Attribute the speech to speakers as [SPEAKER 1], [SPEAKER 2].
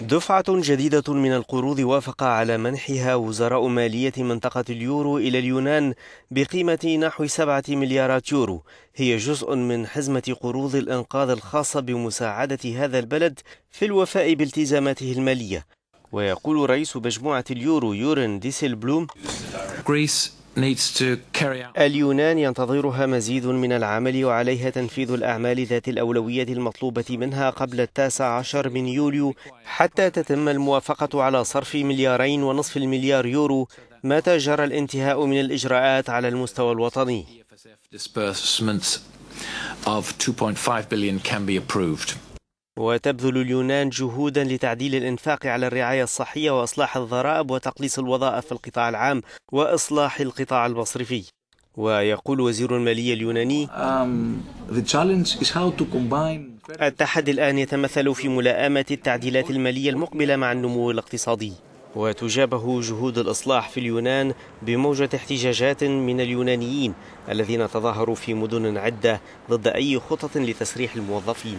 [SPEAKER 1] دفعة جديدة من القروض وافق على منحها وزراء مالية منطقة اليورو إلى اليونان بقيمة نحو سبعة مليارات يورو هي جزء من حزمة قروض الإنقاذ الخاصة بمساعدة هذا البلد في الوفاء بالتزاماته المالية ويقول رئيس مجموعة اليورو يورين ديسل بلوم اليونان ينتظرها مزيد من العمل وعليها تنفيذ الأعمال ذات الأولوية المطلوبة منها قبل التاسع عشر من يوليو حتى تتم الموافقة على صرف مليارين ونصف المليار يورو متى جرى الانتهاء من الإجراءات على المستوى الوطني. وتبذل اليونان جهودا لتعديل الانفاق على الرعايه الصحيه واصلاح الضرائب وتقليص الوظائف في القطاع العام واصلاح القطاع المصرفي ويقول وزير الماليه اليوناني um, التحدي الان يتمثل في ملائمه التعديلات الماليه المقبله مع النمو الاقتصادي وتجابه جهود الإصلاح في اليونان بموجة احتجاجات من اليونانيين الذين تظاهروا في مدن عدة ضد أي خطط لتسريح الموظفين